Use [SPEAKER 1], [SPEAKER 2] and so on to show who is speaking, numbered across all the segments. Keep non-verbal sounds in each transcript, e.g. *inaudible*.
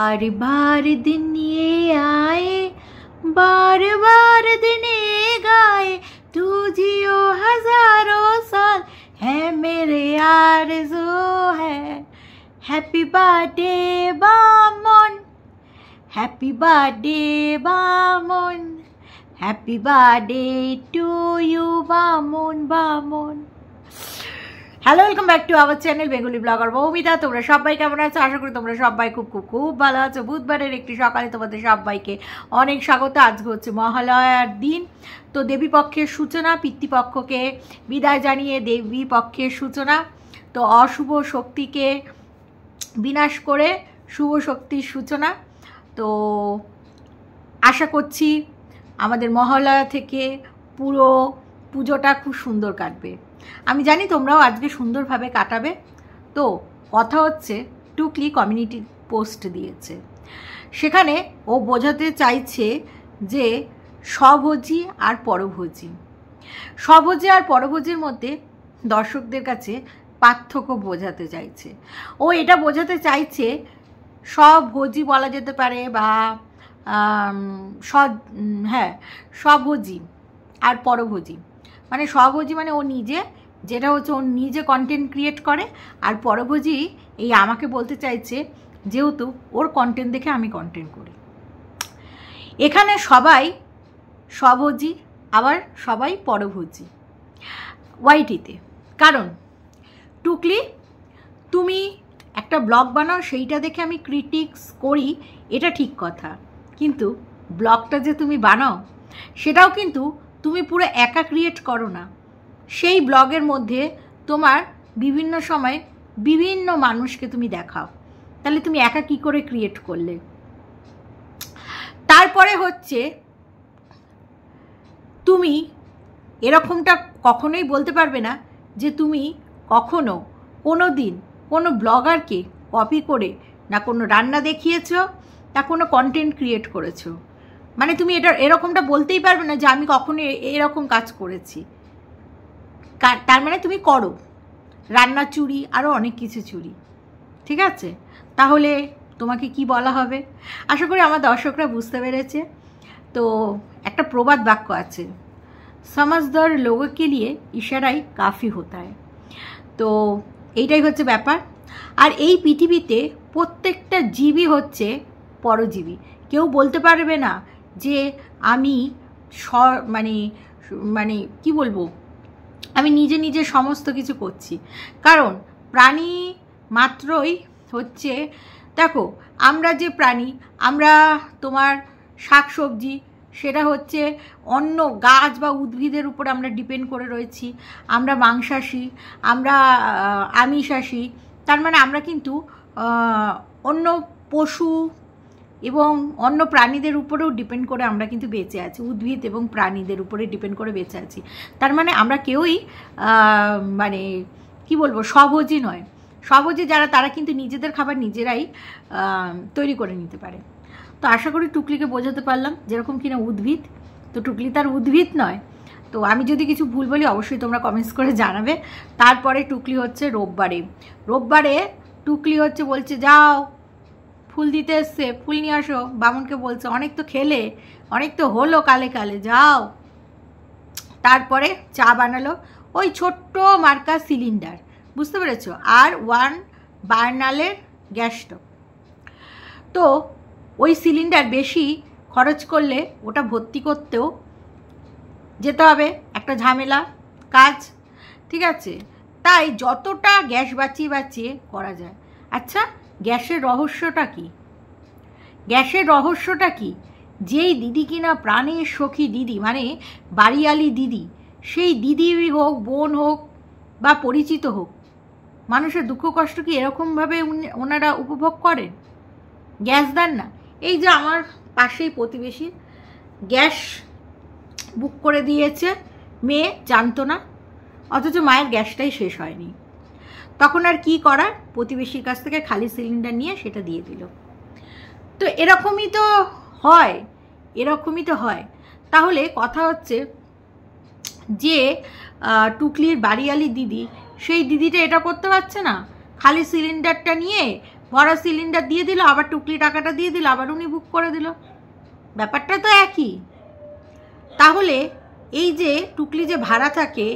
[SPEAKER 1] बार बार दिन ये आए बार बार दिन ये गाए तू जियो हजारों साल है मेरे जो है happy birthday Baman happy birthday Baman happy birthday to you Baman Baman hello welcome back to our channel Bengali blogger Moumita তোমরা সবাই কেমন আছো আশা করি তোমরা সবাই খুব খুব খুব ভালো আছো বুধবারের একটি সকালে তোমাদের সবাইকে অনেক স্বাগত আজকে হচ্ছে মহালয়ার দিন তো দেবীপক্ষের সূচনা পিতৃপক্ষকে বিদায় জানিয়ে দেবীপক্ষের সূচনা তো অশুভ শক্তিকে বিনাশ করে শুভ শক্তির সূচনা তো আশা করছি আমাদের মহালয়া থেকে পুরো পুজোটা খুব সুন্দর কাটবে আমি জানি তোমরাও আজকে সুন্দরভাবে কাটাবে তো কথা হচ্ছে টুকলি কমিউনিটি পোস্ট দিয়েছে সেখানে ও বোঝাতে চাইছে যে স্বভোজি আর পরভোজি স্বভোজি আর পরভোজির মধ্যে দর্শকদের কাছে পার্থক্য বোঝাতে চাইছে ও এটা বোঝাতে চাইছে স্বভোজি বলা যেতে পারে বা স হ্যাঁ স্বভোজি আর পরভোজি মানে স্বভোজী মানে ও নিজে যেটা হচ্ছে ও নিজে কন্টেন্ট ক্রিয়েট করে আর পরভোজী এই আমাকে বলতে চাইছে যেহেতু ওর কন্টেন্ট দেখে আমি কন্টেন্ট করি এখানে সবাই স্বভোজী আবার সবাই পরভোজী ওয়াইটিতে কারণ টুকলি তুমি একটা ব্লগ বানাও সেইটা দেখে আমি ক্রিটিক্স করি এটা ঠিক কথা কিন্তু ব্লগটা যে তুমি বানাও সেটাও কিন্তু তুমি পুরো একা ক্রিয়েট করো না সেই ব্লগের মধ্যে তোমার বিভিন্ন সময় বিভিন্ন মানুষকে তুমি দেখাও তাহলে তুমি একা কি করে ক্রিয়েট করলে তারপরে হচ্ছে তুমি এরকমটা কখনোই বলতে পারবে না যে তুমি কখনো কোনো দিন কোনো ব্লগারকে কপি করে না কোনো রান্না দেখিয়েছ না কোনো কন্টেন্ট ক্রিয়েট করেছো মানে তুমি এটা এরকমটা বলতেই পারবে না যে আমি কখনো এরকম কাজ করেছি তার মানে তুমি করো রান্না চুরি আরও অনেক কিছু চুরি ঠিক আছে তাহলে তোমাকে কি বলা হবে আশা করি আমার দর্শকরা বুঝতে পেরেছে তো একটা প্রবাদ বাক্য আছে সমাজদার লোককে নিয়ে ইশারাই কাফি হতায় তো এইটাই হচ্ছে ব্যাপার আর এই পৃথিবীতে প্রত্যেকটা জীবই হচ্ছে পরজীবী কেউ বলতে পারবে না যে আমি স মানে মানে কি বলবো আমি নিজে নিজে সমস্ত কিছু করছি কারণ প্রাণী মাত্রই হচ্ছে দেখো আমরা যে প্রাণী আমরা তোমার শাক সবজি সেটা হচ্ছে অন্য গাছ বা উদ্ভিদের উপর আমরা ডিপেন্ড করে রয়েছি আমরা মাংসাশী আমরা আমিষাশী তার মানে আমরা কিন্তু অন্য পশু এবং অন্য প্রাণীদের উপরেও ডিপেন্ড করে আমরা কিন্তু বেঁচে আছি উদ্ভিদ এবং প্রাণীদের উপরে ডিপেন্ড করে বেঁচে আছি তার মানে আমরা কেউই মানে কি বলবো সহজই নয় সহজে যারা তারা কিন্তু নিজেদের খাবার নিজেরাই তৈরি করে নিতে পারে তো আশা করি টুকলিকে বোঝাতে পারলাম যেরকম কিনা উদ্ভিদ তো টুকলি তার উদ্ভিদ নয় তো আমি যদি কিছু ভুল বলি অবশ্যই তোমরা কমেন্টস করে জানাবে তারপরে টুকলি হচ্ছে রোববারে রোববারে টুকলি হচ্ছে বলছে যাও ফুল দিতে এসছে ফুল নিয়ে আসো বামুনকে বলছে অনেক তো খেলে অনেক তো হলো কালে কালে যাও তারপরে চা বানালো ওই ছোট্ট মার্কা সিলিন্ডার বুঝতে পেরেছ আর ওয়ান বার্নালের গ্যাস স্টোভ তো ওই সিলিন্ডার বেশি খরচ করলে ওটা ভর্তি করতেও যেতে হবে একটা ঝামেলা কাজ ঠিক আছে তাই যতটা গ্যাস বাঁচিয়ে বাঁচিয়ে করা যায় আচ্ছা গ্যাসের রহস্যটা কি গ্যাসের রহস্যটা কি যেই দিদি কিনা প্রাণের সখী দিদি মানে বাড়িয়ালি দিদি সেই দিদি হোক বোন হোক বা পরিচিত হোক মানুষের দুঃখ কষ্ট কি এরকমভাবে ওনারা উপভোগ করেন গ্যাস দেন না এই যে আমার পাশেই প্রতিবেশী গ্যাস বুক করে দিয়েছে মেয়ে জানতো না অথচ মায়ের গ্যাসটাই শেষ হয়নি তখন আর কি করার প্রতিবেশীর কাছ থেকে খালি সিলিন্ডার নিয়ে সেটা দিয়ে দিল তো এরকমই তো হয় এরকমই তো হয় তাহলে কথা হচ্ছে যে টুকলির বাড়িয়ালি দিদি সেই দিদিটা এটা করতে পারছে না খালি সিলিন্ডারটা নিয়ে ভরা সিলিন্ডার দিয়ে দিল আবার টুকলি টাকাটা দিয়ে দিল আবার উনি বুক করে দিল ব্যাপারটা তো একই তাহলে এই যে টুকলি যে ভাড়া থাকে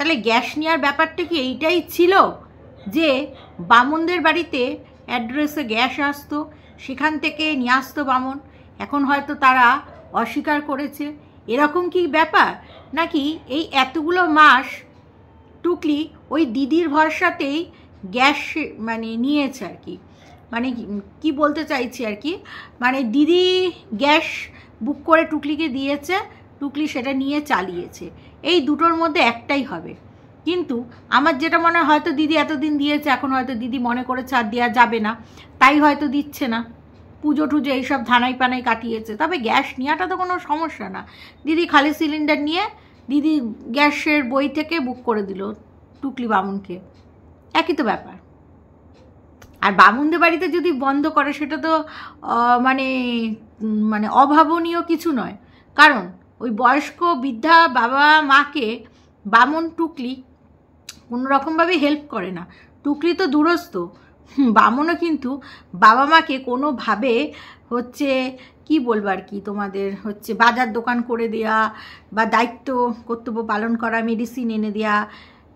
[SPEAKER 1] তাহলে গ্যাস নেওয়ার ব্যাপারটা কি এইটাই ছিল যে বামনদের বাড়িতে অ্যাড্রেসে গ্যাস আসতো সেখান থেকে নিয়ে আসতো বামন এখন হয়তো তারা অস্বীকার করেছে এরকম কি ব্যাপার নাকি এই এতগুলো মাস টুকলি ওই দিদির ভরসাতেই গ্যাস মানে নিয়েছে আর কি মানে কি বলতে চাইছি আর কি মানে দিদি গ্যাস বুক করে টুকলিকে দিয়েছে টুকলি সেটা নিয়ে চালিয়েছে এই দুটোর মধ্যে একটাই হবে কিন্তু আমার যেটা মনে হয়তো দিদি এতদিন দিয়েছে এখন হয়তো দিদি মনে করেছে আর দেওয়া যাবে না তাই হয়তো দিচ্ছে না পুজো টুজো এইসব ধানাই পানাই কাটিয়েছে তবে গ্যাস নেওয়াটা তো কোনো সমস্যা না দিদি খালি সিলিন্ডার নিয়ে দিদি গ্যাসের বই থেকে বুক করে দিল টুকলি বামুনকে একই তো ব্যাপার আর বামুনদের বাড়িতে যদি বন্ধ করে সেটা তো মানে মানে অভাবনীয় কিছু নয় কারণ ওই বয়স্ক বৃদ্ধা বাবা মাকে বামন টুকলি কোনো রকমভাবে হেল্প করে না টুকলি তো দূরস্থ বামনও কিন্তু বাবা মাকে কোনোভাবে হচ্ছে কি বলবো আর কি তোমাদের হচ্ছে বাজার দোকান করে দেয়া বা দায়িত্ব কর্তব্য পালন করা মেডিসিন এনে দেয়া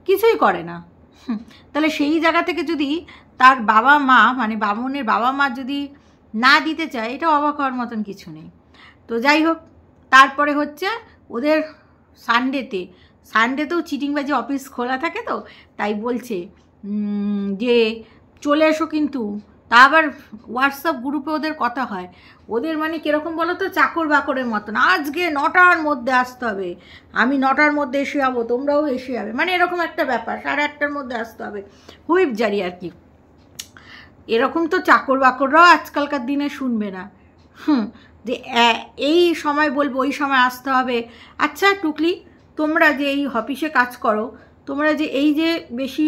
[SPEAKER 1] কিছুই করে না তাহলে সেই জায়গা থেকে যদি তার বাবা মা মানে বামনের বাবা মা যদি না দিতে চায় এটা অবাক হওয়ার মতন কিছু নেই তো যাই হোক তারপরে হচ্ছে ওদের সানডেতে সানডেতেও চিটিংবাজি অফিস খোলা থাকে তো তাই বলছে যে চলে এসো কিন্তু তা আবার হোয়াটসঅ্যাপ গ্রুপে ওদের কথা হয় ওদের মানে কীরকম বলো তো চাকর বাকরের মতন আজকে নটার মধ্যে আসতে হবে আমি নটার মধ্যে এসে যাবো তোমরাও এসে যাবে মানে এরকম একটা ব্যাপার সাড়ে আটটার মধ্যে আসতে হবে হুইপ জারি আর কি এরকম তো চাকর বাকররাও আজকালকার দিনে শুনবে না হুম যে এই সময় বলবো ওই সময় আসতে হবে আচ্ছা টুকলি তোমরা যে এই অফিসে কাজ করো তোমরা যে এই যে বেশি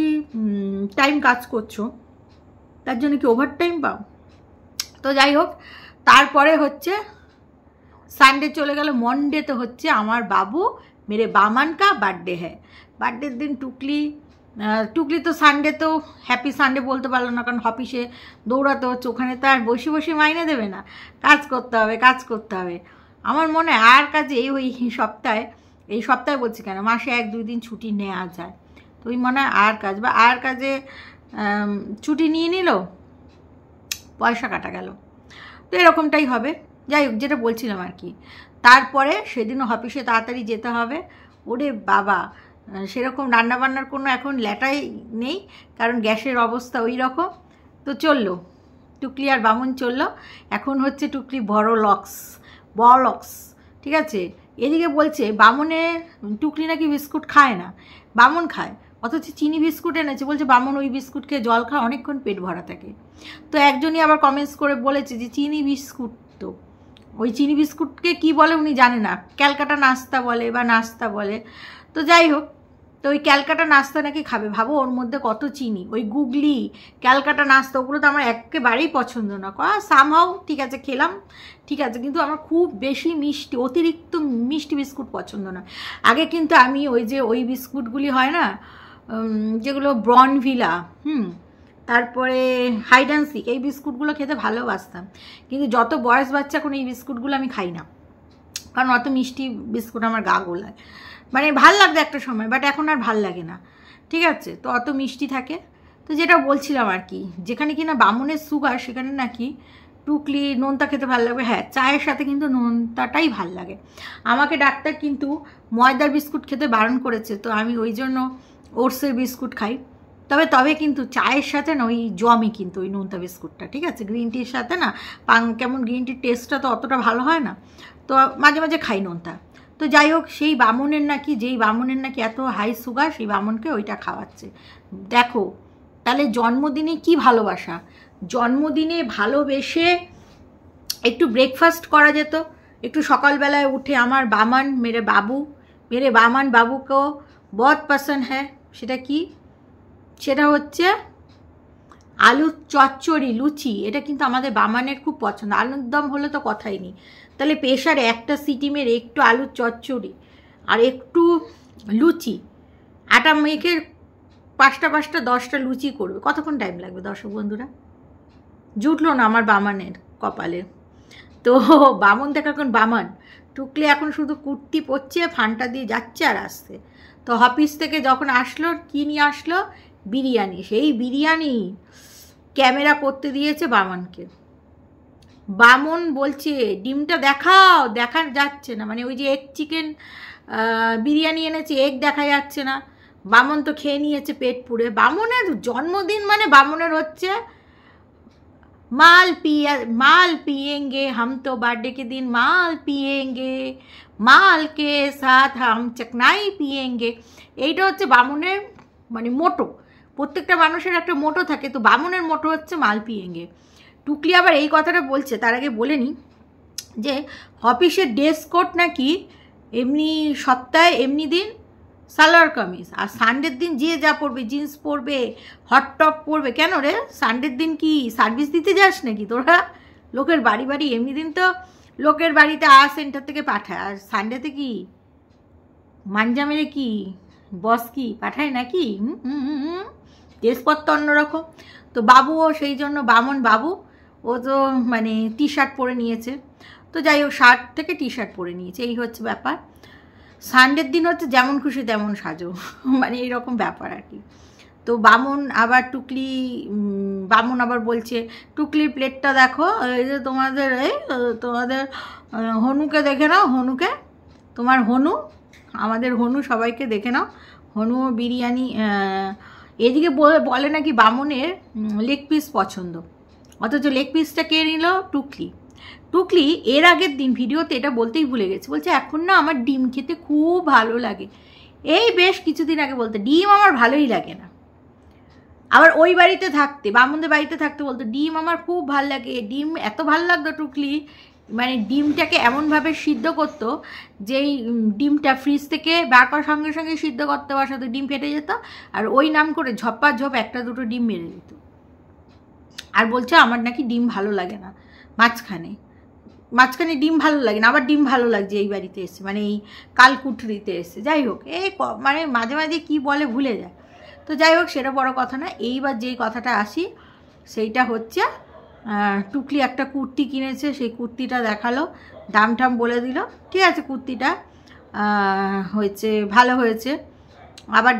[SPEAKER 1] টাইম কাজ করছো তার জন্য কি ওভার টাইম পাও তো যাই হোক তারপরে হচ্ছে সানডে চলে গেল তো হচ্ছে আমার বাবু মেরে বামানকা বার্থডে হ্যাঁ বার্থডের দিন টুকলি টুকলি তো সানডে তো হ্যাপি সানডে বলতে পারলো না কারণ অফিসে দৌড়াতে হচ্ছে ওখানে তো আর বসে বসে মাইনে দেবে না কাজ করতে হবে কাজ করতে হবে আমার মনে হয় আর কাজে এই ওই সপ্তাহে এই সপ্তাহে বলছি কেন মাসে এক দুই দিন ছুটি নেওয়া যায় তো ওই মনে হয় আর কাজ বা আর কাজে ছুটি নিয়ে নিল পয়সা কাটা গেল তো এরকমটাই হবে যাই হোক যেটা বলছিলাম আর কি তারপরে সেদিনও অফিসে তাড়াতাড়ি যেতে হবে ওরে বাবা সেরকম রান্নাবান্নার কোনো এখন ল্যাটাই নেই কারণ গ্যাসের অবস্থা ওই রকম তো চললো টুকলি আর বামুন চললো এখন হচ্ছে টুকলি বড় লক্স বলক্স ঠিক আছে এদিকে বলছে বামুনে টুকলি নাকি বিস্কুট খায় না বামুন খায় অথচ চিনি বিস্কুট এনেছে বলছে বামুন ওই বিস্কুট খেয়ে জল খাওয়া অনেকক্ষণ পেট ভরা থাকে তো একজনই আবার কমেন্টস করে বলেছে যে চিনি বিস্কুট তো ওই চিনি বিস্কুটকে কি বলে উনি জানে না ক্যালকাটা নাস্তা বলে বা নাস্তা বলে তো যাই হোক তো ওই ক্যালকাটা নাস্তা নাকি খাবে ভাবো ওর মধ্যে কত চিনি ওই গুগলি ক্যালকাটা নাস্তা ওগুলো তো আমার একেবারেই পছন্দ না ক সামহাও ঠিক আছে খেলাম ঠিক আছে কিন্তু আমার খুব বেশি মিষ্টি অতিরিক্ত মিষ্টি বিস্কুট পছন্দ না আগে কিন্তু আমি ওই যে ওই বিস্কুটগুলি হয় না যেগুলো ব্রনভিলা হুম তারপরে হাইড অ্যান্ড এই বিস্কুটগুলো খেতে ভালোবাসতাম কিন্তু যত বয়স বাচ্চা এখন এই বিস্কুটগুলো আমি খাই না কারণ অত মিষ্টি বিস্কুট আমার গা গোলায় মানে ভাল লাগতো একটা সময় বাট এখন আর ভাল লাগে না ঠিক আছে তো অত মিষ্টি থাকে তো যেটা বলছিলাম আর কি যেখানে কি না বামনের সুগার সেখানে নাকি টুকলি নোনতা খেতে ভালো লাগবে হ্যাঁ চায়ের সাথে কিন্তু নোনতাটাই ভাল লাগে আমাকে ডাক্তার কিন্তু ময়দার বিস্কুট খেতে বারণ করেছে তো আমি ওই জন্য ওটসের বিস্কুট খাই তবে তবে কিন্তু চায়ের সাথে না ওই জমি কিন্তু ওই নোনতা বিস্কুটটা ঠিক আছে গ্রিন টির সাথে না পাং কেমন গ্রিন টির টেস্টটা তো অতটা ভালো হয় না তো মাঝে মাঝে খাই নোনতা তো যাই হোক সেই বামনের নাকি যেই বামনের নাকি এত হাই সুগার সেই বামনকে ওইটা খাওয়াচ্ছে দেখো তাহলে জন্মদিনে কি ভালোবাসা জন্মদিনে ভালোবেসে একটু ব্রেকফাস্ট করা যেত একটু সকালবেলায় উঠে আমার বামান মেরে বাবু মেরে বামান বাবুকেও বদ পছন্দ হ্যাঁ সেটা কি সেটা হচ্ছে আলুর চচ্চড়ি লুচি এটা কিন্তু আমাদের বামানের খুব পছন্দ আলুর দম হলে তো কথাই নেই তাহলে প্রেশার একটা সিটিমের একটু আলুর চচ্চড়ি আর একটু লুচি আটা মেখে পাঁচটা পাঁচটা দশটা লুচি করবে কতক্ষণ টাইম লাগবে দর্শক বন্ধুরা জুটলো না আমার বামানের কপালে তো বামন দেখ এখন বামান টুকলে এখন শুধু কুর্তি পরছে ফানটা দিয়ে যাচ্ছে আর আসছে তো অফিস থেকে যখন আসলো কী নিয়ে আসলো বিরিয়ানি সেই বিরিয়ানি ক্যামেরা করতে দিয়েছে বামানকে বামন বলছে ডিমটা দেখাও দেখা যাচ্ছে না মানে ওই যে এগ চিকেন বিরিয়ানি এনেছে এগ দেখা যাচ্ছে না বামন তো খেয়ে নিয়েছে পেট পুড়ে বামনের জন্মদিন মানে বামনের হচ্ছে মাল পিয়া মাল পিয়েঙ্গে হাম তো বার্থডে কে দিন মাল পিয়েঙ্গে মাল কে সাথ হাম চকনাই পিয়েঙ্গে এইটা হচ্ছে বামনের মানে মোটো প্রত্যেকটা মানুষের একটা মোটো থাকে তো বামনের মোটো হচ্ছে মাল পিয়েঙ্গে টুকলি আবার এই কথাটা বলছে তার আগে বলে নিই যে অফিসের ড্রেস কোড নাকি এমনি সপ্তাহে এমনি দিন সালোয়ার কামিজ আর সানডের দিন যে যা পরবে জিন্স পরবে হট টপ পরবে কেন রে সানডের দিন কি সার্ভিস দিতে যাস নাকি তোরা লোকের বাড়ি বাড়ি এমনি দিন তো লোকের বাড়িতে আ সেন্টার থেকে পাঠায় আর সানডেতে কি মাঞ্জা মেরে কি বস কি পাঠায় নাকি হুম হুম হুম ড্রেসপত্র অন্যরকম তো বাবুও সেই জন্য বামন বাবু ও তো মানে টি শার্ট পরে নিয়েছে তো যাই হোক শার্ট থেকে টি শার্ট পরে নিয়েছে এই হচ্ছে ব্যাপার সানডের দিন হচ্ছে যেমন খুশি তেমন সাজো *laughs* মানে রকম ব্যাপার আর কি তো বামন আবার টুকলি বামন আবার বলছে টুকলির প্লেটটা দেখো এই যে তোমাদের এই তোমাদের হনুকে দেখে নাও হনুকে তোমার হনু আমাদের হনু সবাইকে দেখে নাও হনু বিরিয়ানি এদিকে বলে নাকি বামনের লেগ পিস পছন্দ অথচ লেগ পিসটা কে নিল টুকলি টুকলি এর আগের দিন ভিডিওতে এটা বলতেই ভুলে গেছে বলছে এখন না আমার ডিম খেতে খুব ভালো লাগে এই বেশ কিছুদিন আগে বলতে ডিম আমার ভালোই লাগে না আবার ওই বাড়িতে থাকতে বামুনদের বাড়িতে থাকতে বলতো ডিম আমার খুব ভাল লাগে ডিম এত ভাল লাগতো টুকলি মানে ডিমটাকে এমনভাবে সিদ্ধ করতো যেই ডিমটা ফ্রিজ থেকে বার করার সঙ্গে সঙ্গে সিদ্ধ করতে বসাতো ডিম ফেটে যেত আর ওই নাম করে ঝপ্পা ঝপ একটা দুটো ডিম মেরে দিত আর বলছে আমার নাকি ডিম ভালো লাগে না মাঝখানে মাঝখানে ডিম ভালো লাগে না আবার ডিম ভালো লাগছে এই বাড়িতে এসে মানে এই কালকুঠরিতে এসে যাই হোক এ মানে মাঝে মাঝে কি বলে ভুলে যায় তো যাই হোক সেটা বড় কথা না এইবার যেই কথাটা আসি সেইটা হচ্ছে টুকলি একটা কুর্তি কিনেছে সেই কুর্তিটা দেখালো দাম টাম বলে দিল ঠিক আছে কুর্তিটা হয়েছে ভালো হয়েছে আবার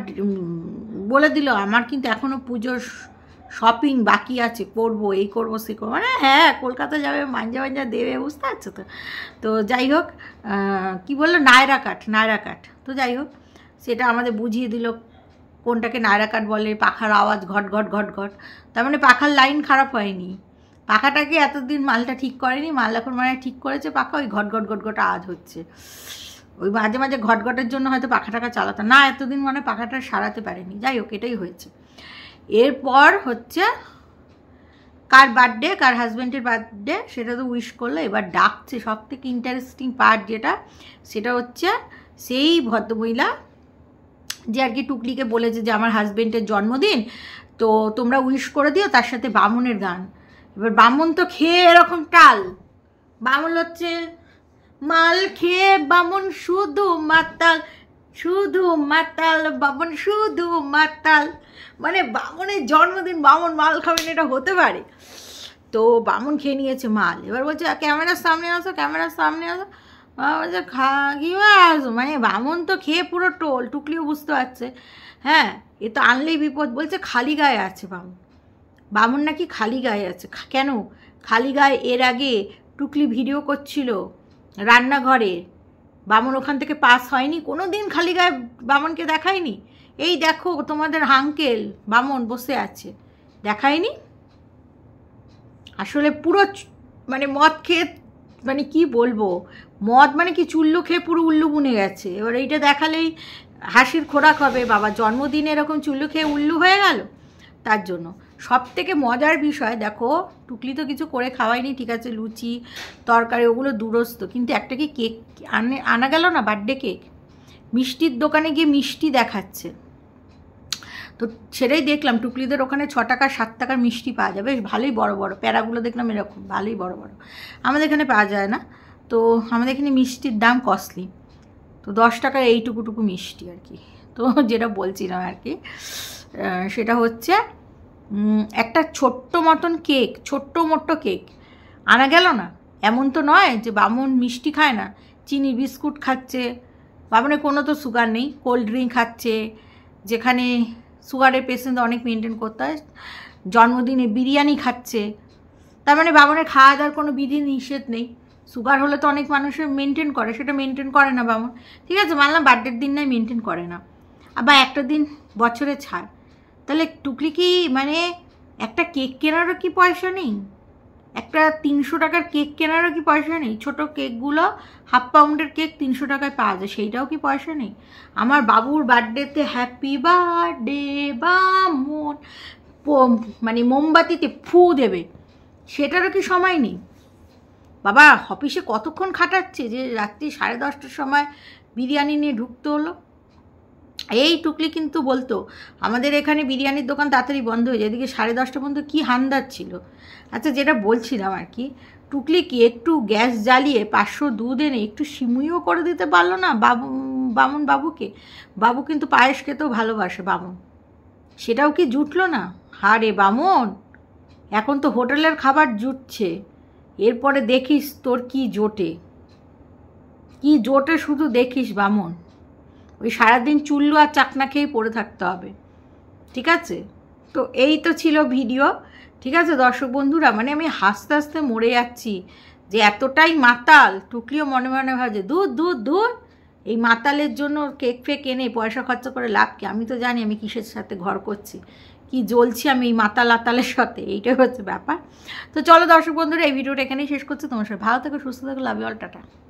[SPEAKER 1] বলে দিল আমার কিন্তু এখনও পুজোর শপিং বাকি আছে করব এই করব সে করবো মানে হ্যাঁ কলকাতা যাবে মাঞ্জা মাঞ্জা দেবে বুঝতে পারছো তো তো যাই হোক কী বললো নায়রা কাঠ নায়রা কাঠ তো যাই হোক সেটা আমাদের বুঝিয়ে দিল কোনটাকে নায়রা কাঠ বলে পাখার আওয়াজ ঘট ঘট ঘট ঘট তার মানে পাখার লাইন খারাপ হয়নি পাখাটাকে এতদিন মালটা ঠিক করেনি মাল এখন মানে ঠিক করেছে পাখা ওই ঘট ঘট ঘট ঘট আওয়াজ হচ্ছে ওই মাঝে মাঝে ঘটঘটের জন্য হয়তো পাখা টাকা চালাতো না এতদিন মানে পাখাটা সারাতে পারেনি যাই হোক এটাই হয়েছে এরপর হচ্ছে কার বার্থডে কার হাজব্যান্ডের বার্থডে সেটা তো উইশ করলো এবার ডাকছে সব থেকে ইন্টারেস্টিং পার্ট যেটা সেটা হচ্ছে সেই ভদ্রমহিলা যে আর কি টুকলিকে বলেছে যে আমার হাজব্যান্ডের জন্মদিন তো তোমরা উইশ করে দিও তার সাথে বামুনের গান এবার বামুন তো খেয়ে এরকম টাল বামুন হচ্ছে মাল খেয়ে বামুন শুধু মাতাল শুধু মাতাল বামন শুধু মাতাল মানে বামনের জন্মদিন বামন মাল খাবেন এটা হতে পারে তো বামন খেয়ে নিয়েছে মাল এবার বলছে ক্যামেরার সামনে আসো ক্যামেরার সামনে আসো বলছে খা আসো মানে বামন তো খেয়ে পুরো টোল টুকলিও বুঝতে পারছে হ্যাঁ এ তো আনলেই বিপদ বলছে খালি গায়ে আছে বামন বামন নাকি খালি গায়ে আছে কেন খালি গায়ে এর আগে টুকলি ভিডিও করছিল রান্নাঘরে বামন ওখান থেকে পাস হয়নি কোনো দিন খালি গায়ে বামনকে দেখায়নি এই দেখো তোমাদের হাঙ্কেল বামন বসে আছে দেখায়নি আসলে পুরো মানে মদ খেয়ে মানে কি বলবো মদ মানে কি চুল্লু খেয়ে পুরো উল্লু বুনে গেছে এবার এইটা দেখালেই হাসির খোরাক হবে বাবা জন্মদিনে এরকম চুল্লু খেয়ে উল্লু হয়ে গেল তার জন্য সব থেকে মজার বিষয় দেখো টুকলি তো কিছু করে খাওয়াইনি ঠিক আছে লুচি তরকারি ওগুলো দূরস্থ কিন্তু একটা কি কেক আনে আনা গেল না বার্থডে কেক মিষ্টির দোকানে গিয়ে মিষ্টি দেখাচ্ছে তো সেটাই দেখলাম টুকলিদের ওখানে ছ টাকা সাত টাকার মিষ্টি পাওয়া যাবে বেশ ভালোই বড় বড় প্যারাগুলো দেখলাম এরকম ভালোই বড় বড় আমাদের এখানে পাওয়া যায় না তো আমাদের এখানে মিষ্টির দাম কস্টলি তো দশ টাকার এইটুকুটুকু মিষ্টি আর কি তো যেটা বলছিলাম আর কি সেটা হচ্ছে একটা ছোট্ট মতন কেক ছোট্ট মোট্ট কেক আনা গেল না এমন তো নয় যে বামন মিষ্টি খায় না চিনি বিস্কুট খাচ্ছে বামনে কোনো তো সুগার নেই কোল্ড ড্রিঙ্ক খাচ্ছে যেখানে সুগারের পেশেন্ট অনেক মেনটেন করতে হয় জন্মদিনে বিরিয়ানি খাচ্ছে তার মানে বামনের খাওয়া দাওয়ার কোনো বিধি নিষেধ নেই সুগার হলে তো অনেক মানুষের মেনটেন করে সেটা মেনটেন করে না বামন ঠিক আছে মানলাম বার্থডের দিন নয় মেনটেন করে না আবার একটা দিন বছরে ছাড় তাহলে টুকরি কি মানে একটা কেক কেনারও কি পয়সা নেই একটা তিনশো টাকার কেক কেনারও কি পয়সা নেই ছোট কেকগুলো হাফ পাউন্ডের কেক তিনশো টাকায় পাওয়া যায় সেইটাও কি পয়সা নেই আমার বাবুর বার্থডেতে হ্যাপি বার্থডে বা মন মানে মোমবাতিতে ফু দেবে সেটারও কি সময় নেই বাবা অফিসে কতক্ষণ খাটাচ্ছে যে রাত্রি সাড়ে দশটার সময় বিরিয়ানি নিয়ে ঢুকতে হলো এই টুকলি কিন্তু বলতো আমাদের এখানে বিরিয়ানির দোকান তাড়াতাড়ি বন্ধ হয়ে যায় এদিকে সাড়ে দশটা পর্যন্ত কী হান্দার ছিল আচ্ছা যেটা বলছিলাম আর কি টুকলি কি একটু গ্যাস জ্বালিয়ে পাঁচশো দুধ এনে একটু সিমুইও করে দিতে পারলো না বাবু বামুন বাবুকে বাবু কিন্তু পায়েস খেতেও ভালোবাসে বামুন সেটাও কি জুটলো না হারে বামুন এখন তো হোটেলের খাবার জুটছে এরপরে দেখিস তোর কি জোটে কি জোটে শুধু দেখিস বামন ওই সারাদিন চুল্লু আর চাকনা খেয়েই পড়ে থাকতে হবে ঠিক আছে তো এই তো ছিল ভিডিও ঠিক আছে দর্শক বন্ধুরা মানে আমি হাসতে হাসতে মরে যাচ্ছি যে এতটাই মাতাল টুকলিও মনে মনে ভাবে দূর দূর দূর এই মাতালের জন্য কেক ফেক এনে পয়সা খরচা করে লাভ কি আমি তো জানি আমি কিসের সাথে ঘর করছি কি জ্বলছি আমি এই মাতাল আতালের সাথে এইটাই হচ্ছে ব্যাপার তো চলো দর্শক বন্ধুরা এই ভিডিওটা এখানেই শেষ করছি তোমার সাথে ভালো থাকো সুস্থ থাকো লাভ অল টাটা